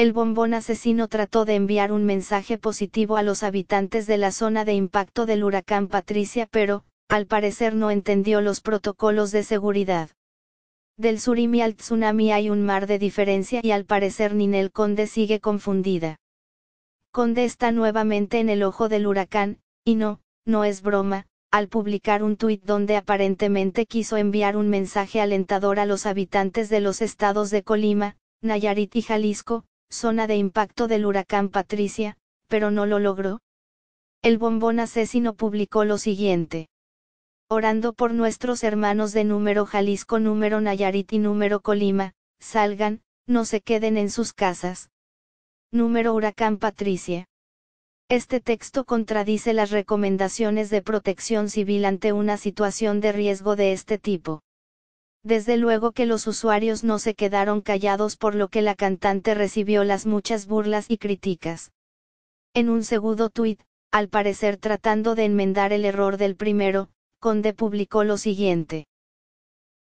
El bombón asesino trató de enviar un mensaje positivo a los habitantes de la zona de impacto del huracán Patricia pero, al parecer no entendió los protocolos de seguridad. Del surimi al tsunami hay un mar de diferencia y al parecer Ninel Conde sigue confundida. Conde está nuevamente en el ojo del huracán, y no, no es broma, al publicar un tuit donde aparentemente quiso enviar un mensaje alentador a los habitantes de los estados de Colima, Nayarit y Jalisco, zona de impacto del huracán Patricia, pero no lo logró. El bombón asesino publicó lo siguiente. Orando por nuestros hermanos de número Jalisco, número Nayarit y número Colima, salgan, no se queden en sus casas. Número Huracán Patricia. Este texto contradice las recomendaciones de protección civil ante una situación de riesgo de este tipo. Desde luego que los usuarios no se quedaron callados por lo que la cantante recibió las muchas burlas y críticas. En un segundo tuit, al parecer tratando de enmendar el error del primero, Conde publicó lo siguiente.